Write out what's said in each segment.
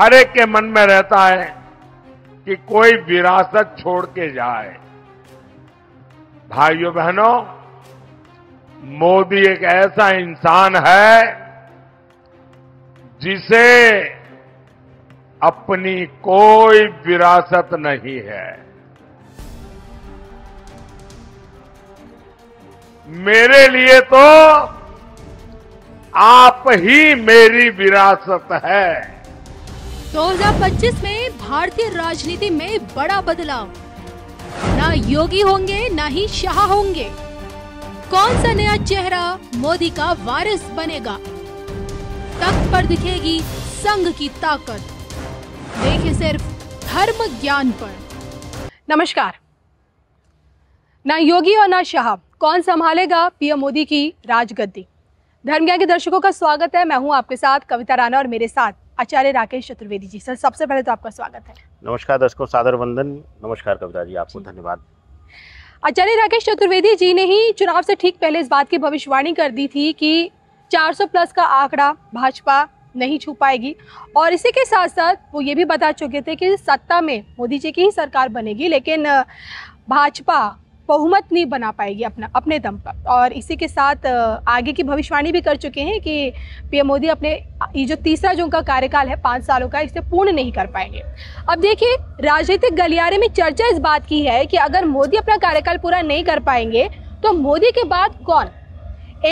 हर एक के मन में रहता है कि कोई विरासत छोड़ के जाए भाइयों बहनों मोदी एक ऐसा इंसान है जिसे अपनी कोई विरासत नहीं है मेरे लिए तो आप ही मेरी विरासत है 2025 में भारतीय राजनीति में बड़ा बदलाव ना योगी होंगे ना ही शाह होंगे कौन सा नया चेहरा मोदी का वारिस बनेगा तख्त पर दिखेगी संघ की ताकत देखे सिर्फ धर्म ज्ञान पर नमस्कार ना योगी और ना शाह कौन संभालेगा पीएम मोदी की राजगद्दी धर्मज्ञान के दर्शकों का स्वागत है मैं हूं आपके साथ कविता राणा और मेरे साथ आचार्य राकेश चतुर्वेदी जी सर सबसे पहले तो आपका स्वागत है नमस्कार दर्शकों सादर वंदन नमस्कार कविता जी आपको धन्यवाद आचार्य राकेश चतुर्वेदी जी ने ही चुनाव से ठीक पहले इस बात की भविष्यवाणी कर दी थी कि 400 प्लस का आंकड़ा भाजपा नहीं छू पाएगी और इसी के साथ साथ वो ये भी बता चुके थे कि सत्ता में मोदी जी की ही सरकार बनेगी लेकिन भाजपा बहुमत नहीं बना पाएगी अपना अपने दम पर और इसी के साथ आगे की भविष्यवाणी भी कर चुके हैं कि पीएम मोदी अपने ये जो तीसरा जो उनका कार्यकाल है पाँच सालों का इसे पूर्ण नहीं कर पाएंगे अब देखिए राजनीतिक गलियारे में चर्चा इस बात की है कि अगर मोदी अपना कार्यकाल पूरा नहीं कर पाएंगे तो मोदी के बाद कौन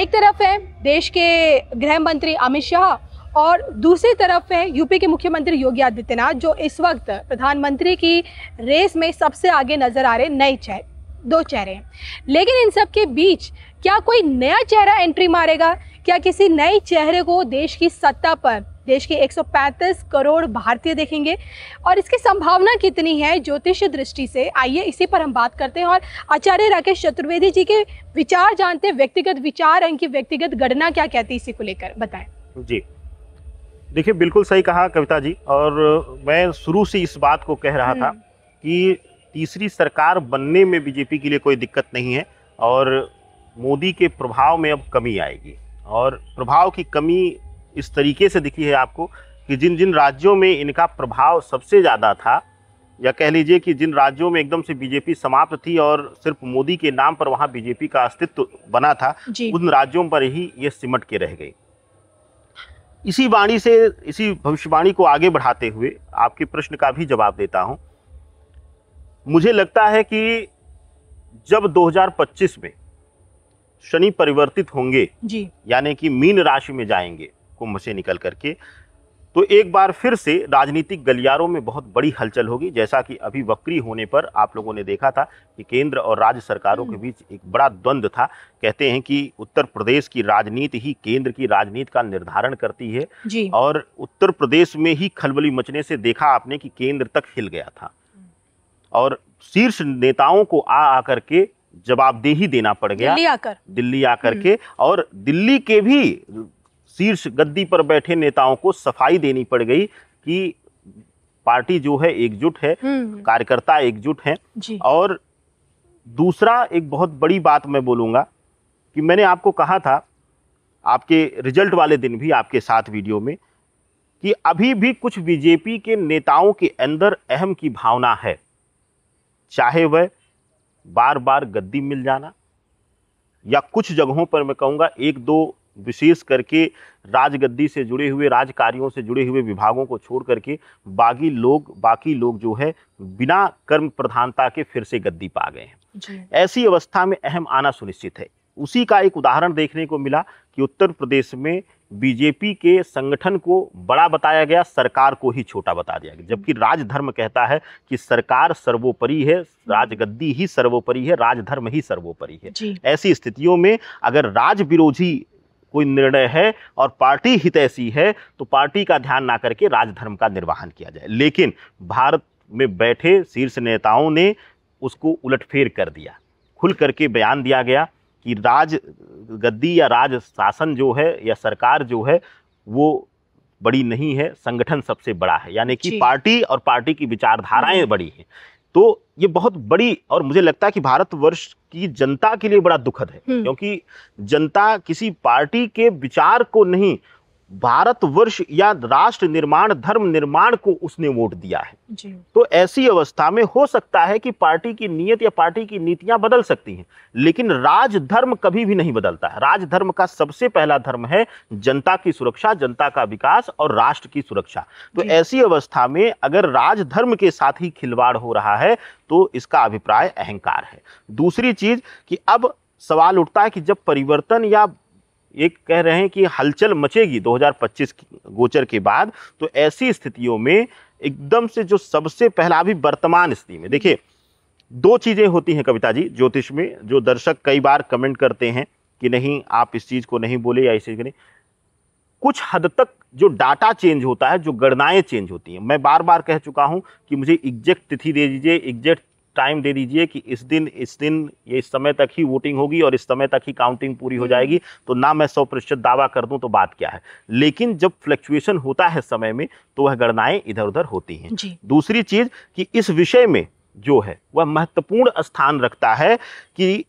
एक तरफ है देश के गृह मंत्री अमित शाह और दूसरी तरफ है यूपी के मुख्यमंत्री योगी आदित्यनाथ जो इस वक्त प्रधानमंत्री की रेस में सबसे आगे नजर आ रहे नए चेहरे दो चेहरे हैं लेकिन इन सब के बीच क्या कोई नया चेहरा एंट्री मारेगा क्या किसी नए चेहरे को देश की सत्ता पर देश के 135 करोड़ भारतीय देखेंगे और इसकी संभावना कितनी है ज्योतिष दृष्टि से आइए इसी पर हम बात करते हैं और आचार्य राकेश चतुर्वेदी जी के विचार जानते हैं व्यक्तिगत विचार इनकी व्यक्तिगत गणना क्या कहती है इसी को लेकर बताएं जी देखिए बिल्कुल सही कहा कविता जी और मैं शुरू से इस बात को कह रहा हम्म। था कि तीसरी सरकार बनने में बीजेपी के लिए कोई दिक्कत नहीं है और मोदी के प्रभाव में अब कमी आएगी और प्रभाव की कमी इस तरीके से दिखी है आपको कि जिन जिन राज्यों में इनका प्रभाव सबसे ज़्यादा था या कह लीजिए कि जिन राज्यों में एकदम से बीजेपी समाप्त थी और सिर्फ मोदी के नाम पर वहाँ बीजेपी का अस्तित्व बना था उन राज्यों पर ही ये सिमट के रह गई इसी वाणी से इसी भविष्यवाणी को आगे बढ़ाते हुए आपके प्रश्न का भी जवाब देता हूँ मुझे लगता है कि जब 2025 में शनि परिवर्तित होंगे यानी कि मीन राशि में जाएंगे कुंभ से निकल करके तो एक बार फिर से राजनीतिक गलियारों में बहुत बड़ी हलचल होगी जैसा कि अभी वक्री होने पर आप लोगों ने देखा था कि केंद्र और राज्य सरकारों के हम्म। बीच एक बड़ा द्वंद्व था कहते हैं कि उत्तर प्रदेश की राजनीति ही केंद्र की राजनीति का निर्धारण करती है और उत्तर प्रदेश में ही खलबली मचने से देखा आपने कि केंद्र तक हिल गया था और शीर्ष नेताओं को आ आकर के जवाबदेही देना पड़ गया दिल्ली आकर दिल्ली आकर हम्म। के और दिल्ली के भी शीर्ष गद्दी पर बैठे नेताओं को सफाई देनी पड़ गई कि पार्टी जो है एकजुट है हम्म। कार्यकर्ता एकजुट है और दूसरा एक बहुत बड़ी बात मैं बोलूंगा कि मैंने आपको कहा था आपके रिजल्ट वाले दिन भी आपके साथ वीडियो में कि अभी भी कुछ बीजेपी के नेताओं के अंदर अहम की भावना है चाहे वह बार बार गद्दी मिल जाना या कुछ जगहों पर मैं कहूँगा एक दो विशेष करके राजगद्दी से जुड़े हुए राज कार्यों से जुड़े हुए विभागों को छोड़ करके बाकी लोग बाकी लोग जो है बिना कर्म प्रधानता के फिर से गद्दी पा गए हैं ऐसी अवस्था में अहम आना सुनिश्चित है उसी का एक उदाहरण देखने को मिला कि उत्तर प्रदेश में बीजेपी के संगठन को बड़ा बताया गया सरकार को ही छोटा बता दिया गया जबकि राजधर्म कहता है कि सरकार सर्वोपरि है राजगद्दी ही सर्वोपरि है राजधर्म ही सर्वोपरि है ऐसी स्थितियों में अगर राज विरोधी कोई निर्णय है और पार्टी हितैषी है तो पार्टी का ध्यान ना करके राजधर्म का निर्वाहन किया जाए लेकिन भारत में बैठे शीर्ष नेताओं ने उसको उलटफेर कर दिया खुल करके बयान दिया गया कि राज गद्दी या राज शासन जो है या सरकार जो है वो बड़ी नहीं है संगठन सबसे बड़ा है यानी कि पार्टी और पार्टी की विचारधाराएं हम्म। बड़ी हैं तो ये बहुत बड़ी और मुझे लगता है कि भारतवर्ष की जनता के लिए बड़ा दुखद है हम्म। क्योंकि जनता किसी पार्टी के विचार को नहीं भारतवर्ष या राष्ट्र निर्माण धर्म निर्माण को उसने वोट दिया है जी। तो ऐसी अवस्था में हो सकता है कि पार्टी की नीयत या पार्टी की नीतियां बदल सकती हैं लेकिन राज धर्म कभी भी नहीं बदलता है राज धर्म का सबसे पहला धर्म है जनता की सुरक्षा जनता का विकास और राष्ट्र की सुरक्षा तो ऐसी अवस्था में अगर राज धर्म के साथ ही खिलवाड़ हो रहा है तो इसका अभिप्राय अहंकार है दूसरी चीज कि अब सवाल उठता है कि जब परिवर्तन या ये कह रहे हैं कि हलचल मचेगी 2025 गोचर के बाद तो ऐसी स्थितियों में एकदम से जो सबसे पहला अभी वर्तमान स्थिति में देखिए दो चीज़ें होती हैं कविता जी ज्योतिष में जो दर्शक कई बार कमेंट करते हैं कि नहीं आप इस चीज़ को नहीं बोले या इस चीज़ को नहीं कुछ हद तक जो डाटा चेंज होता है जो गणनाएं चेंज होती हैं मैं बार बार कह चुका हूं कि मुझे एग्जैक्ट तिथि दे दीजिए एग्जैक्ट टाइम दे दीजिए कि इस दिन इस दिन ये इस समय तक ही वोटिंग होगी और इस समय तक ही काउंटिंग पूरी हो हम्म। जाएगी तो ना मैं सौ प्रतिशत दावा कर दूं तो बात क्या है लेकिन जब फ्लक्चुएशन होता है समय में तो वह गणनाएं इधर उधर होती हैं दूसरी चीज़ कि इस विषय में जो है वह महत्वपूर्ण स्थान रखता है कि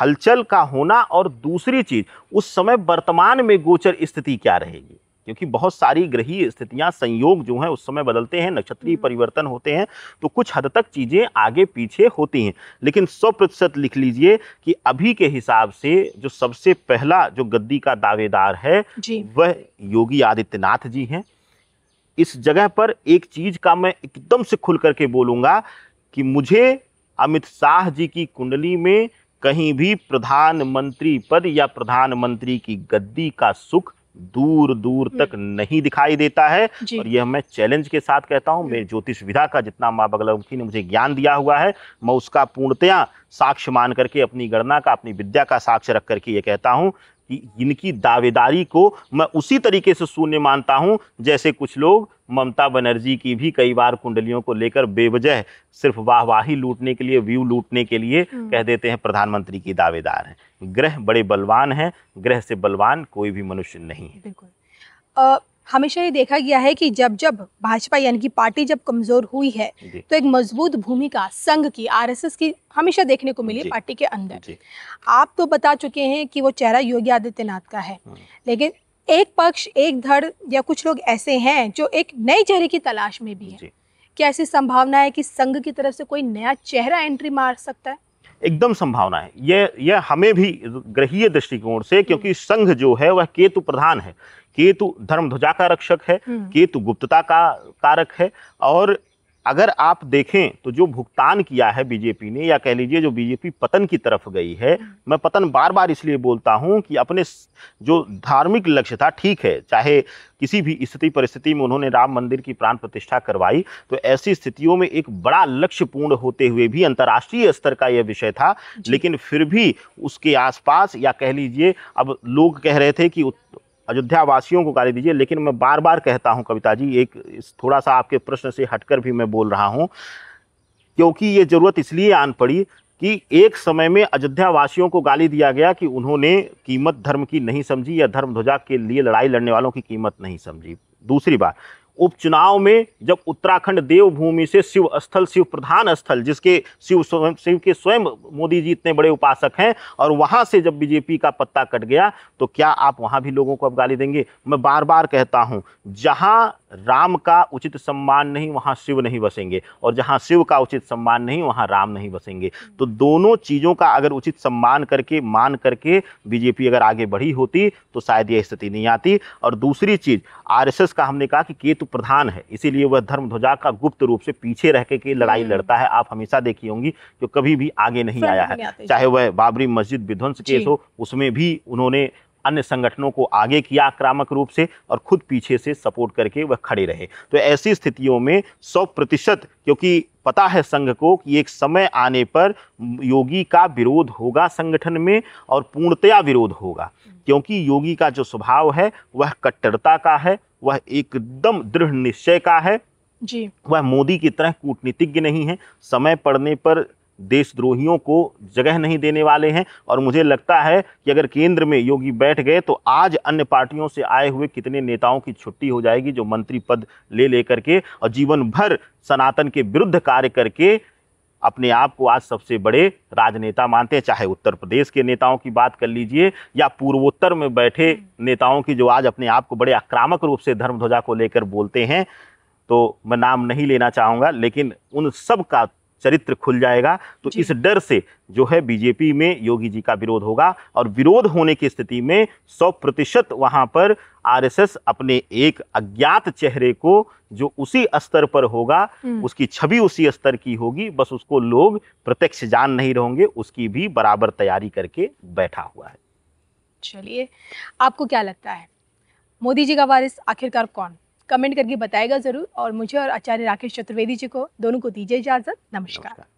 हलचल का होना और दूसरी चीज उस समय वर्तमान में गोचर स्थिति क्या रहेगी क्योंकि बहुत सारी ग्रही स्थितियां संयोग जो है उस समय बदलते हैं नक्षत्रीय हम्म। परिवर्तन होते हैं तो कुछ हद तक चीज़ें आगे पीछे होती हैं लेकिन सौ प्रतिशत लिख लीजिए कि अभी के हिसाब से जो सबसे पहला जो गद्दी का दावेदार है वह योगी आदित्यनाथ जी हैं इस जगह पर एक चीज़ का मैं एकदम से खुल करके बोलूंगा कि मुझे अमित शाह जी की कुंडली में कहीं भी प्रधानमंत्री पद या प्रधानमंत्री की गद्दी का सुख दूर दूर हम्म। तक नहीं दिखाई देता है और यह मैं चैलेंज के साथ कहता हूँ हम्म। मेरे ज्योतिष विधा का जितना माँ बगलमुखी ने मुझे ज्ञान दिया हुआ है मैं उसका पूर्णतया साक्ष्य मान करके अपनी गणना का अपनी विद्या का साक्ष्य रख करके ये कहता हूँ इनकी दावेदारी को मैं उसी तरीके से शून्य मानता हूं जैसे कुछ लोग ममता बनर्जी की भी कई बार कुंडलियों को लेकर बेवजह सिर्फ वाहवाही लूटने के लिए व्यू लूटने के लिए हम्म। कह देते हैं प्रधानमंत्री की दावेदार हैं ग्रह बड़े बलवान हैं ग्रह से बलवान कोई भी मनुष्य नहीं है बिल्कुल हमेशा ये देखा गया है कि जब जब भाजपा यानी कि पार्टी जब कमजोर हुई है तो एक मजबूत भूमिका संघ की आरएसएस की हमेशा देखने को मिली पार्टी के अंदर आप तो बता चुके हैं कि वो चेहरा योगी आदित्यनाथ का है हाँ। लेकिन एक पक्ष एक धड़ या कुछ लोग ऐसे हैं जो एक नए चेहरे की तलाश में भी है क्या ऐसी संभावना है कि संघ की तरफ से कोई नया चेहरा एंट्री मार सकता है एकदम संभावना है यह यह हमें भी ग्रहीय दृष्टिकोण से क्योंकि हम्म। संघ जो है वह केतु प्रधान है केतु धर्म ध्वजा का रक्षक है हम्म। केतु गुप्तता का कारक है और अगर आप देखें तो जो भुगतान किया है बीजेपी ने या कह लीजिए जो बीजेपी पतन की तरफ गई है हम्म। मैं पतन बार बार इसलिए बोलता हूं कि अपने जो धार्मिक लक्ष्य था ठीक है चाहे किसी भी स्थिति परिस्थिति में उन्होंने राम मंदिर की प्राण प्रतिष्ठा करवाई तो ऐसी स्थितियों में एक बड़ा लक्ष्य पूर्ण होते हुए भी अंतर्राष्ट्रीय स्तर का यह विषय था लेकिन फिर भी उसके आसपास या कह लीजिए अब लोग कह रहे थे कि अयोध्या वासियों को गाली दीजिए लेकिन मैं बार बार कहता हूँ कविता जी एक थोड़ा सा आपके प्रश्न से हटकर भी मैं बोल रहा हूँ क्योंकि ये ज़रूरत इसलिए आन पड़ी कि एक समय में अयोध्या वासियों को गाली दिया गया कि उन्होंने कीमत धर्म की नहीं समझी या धर्म ध्वजा के लिए लड़ाई लड़ने वालों की कीमत नहीं समझी दूसरी बात उपचुनाव में जब उत्तराखंड देवभूमि से शिव स्थल शिव प्रधान स्थल जिसके शिव स्वयं शिव के स्वयं मोदी जी इतने बड़े उपासक हैं और वहाँ से जब बीजेपी का पत्ता कट गया तो क्या आप वहाँ भी लोगों को अब गाली देंगे मैं बार बार कहता हूँ जहाँ राम का उचित सम्मान नहीं वहाँ शिव नहीं बसेंगे और जहाँ शिव का उचित सम्मान नहीं वहाँ राम नहीं बसेंगे तो दोनों चीज़ों का अगर उचित सम्मान करके मान करके बीजेपी अगर आगे बढ़ी होती तो शायद यह स्थिति नहीं आती और दूसरी चीज़ आरएसएस का हमने कहा कि केतु प्रधान है इसीलिए वह धर्म ध्वजा का गुप्त रूप से पीछे रह के लड़ाई हम्म। लड़ता है आप हमेशा देखी होंगी जो कभी भी आगे नहीं आया है चाहे वह बाबरी मस्जिद विध्वंस केस हो उसमें भी उन्होंने अन्य संगठनों को आगे किया आक्रामक रूप से और खुद पीछे से सपोर्ट करके वह खड़े रहे तो ऐसी स्थितियों में सौ प्रतिशत क्योंकि पता है संघ को कि एक समय आने पर योगी का विरोध होगा संगठन में और पूर्णतया विरोध होगा हम्म। क्योंकि योगी का जो स्वभाव है वह कट्टरता का है वह एकदम दृढ़ निश्चय का है जी वह मोदी की तरह कूटनीतिज्ञ नहीं है समय पड़ने पर देशद्रोहियों को जगह नहीं देने वाले हैं और मुझे लगता है कि अगर केंद्र में योगी बैठ गए तो आज अन्य पार्टियों से आए हुए कितने नेताओं की छुट्टी हो जाएगी जो मंत्री पद ले लेकर के और जीवन भर सनातन के विरुद्ध कार्य करके अपने आप को आज सबसे बड़े राजनेता मानते हैं चाहे उत्तर प्रदेश के नेताओं की बात कर लीजिए या पूर्वोत्तर में बैठे हम्म। नेताओं की जो आज अपने आप को बड़े आक्रामक रूप से धर्म ध्वजा को लेकर बोलते हैं तो मैं नाम नहीं लेना चाहूँगा लेकिन उन सब का चरित्र खुल जाएगा तो इस डर से जो है बीजेपी में योगी जी का विरोध होगा और विरोध होने की स्थिति में सौ प्रतिशत वहाँ पर आरएसएस अपने एक अज्ञात चेहरे को जो उसी स्तर पर होगा हम्म। उसकी छवि उसी स्तर की होगी बस उसको लोग प्रत्यक्ष जान नहीं रहेंगे उसकी भी बराबर तैयारी करके बैठा हुआ है चलिए आपको क्या लगता है मोदी जी का वारिस आखिरकार कौन कमेंट करके बताएगा ज़रूर और मुझे और आचार्य राकेश चतुर्वेदी जी को दोनों को दीजिए इजाज़त नमस्कार, नमस्कार।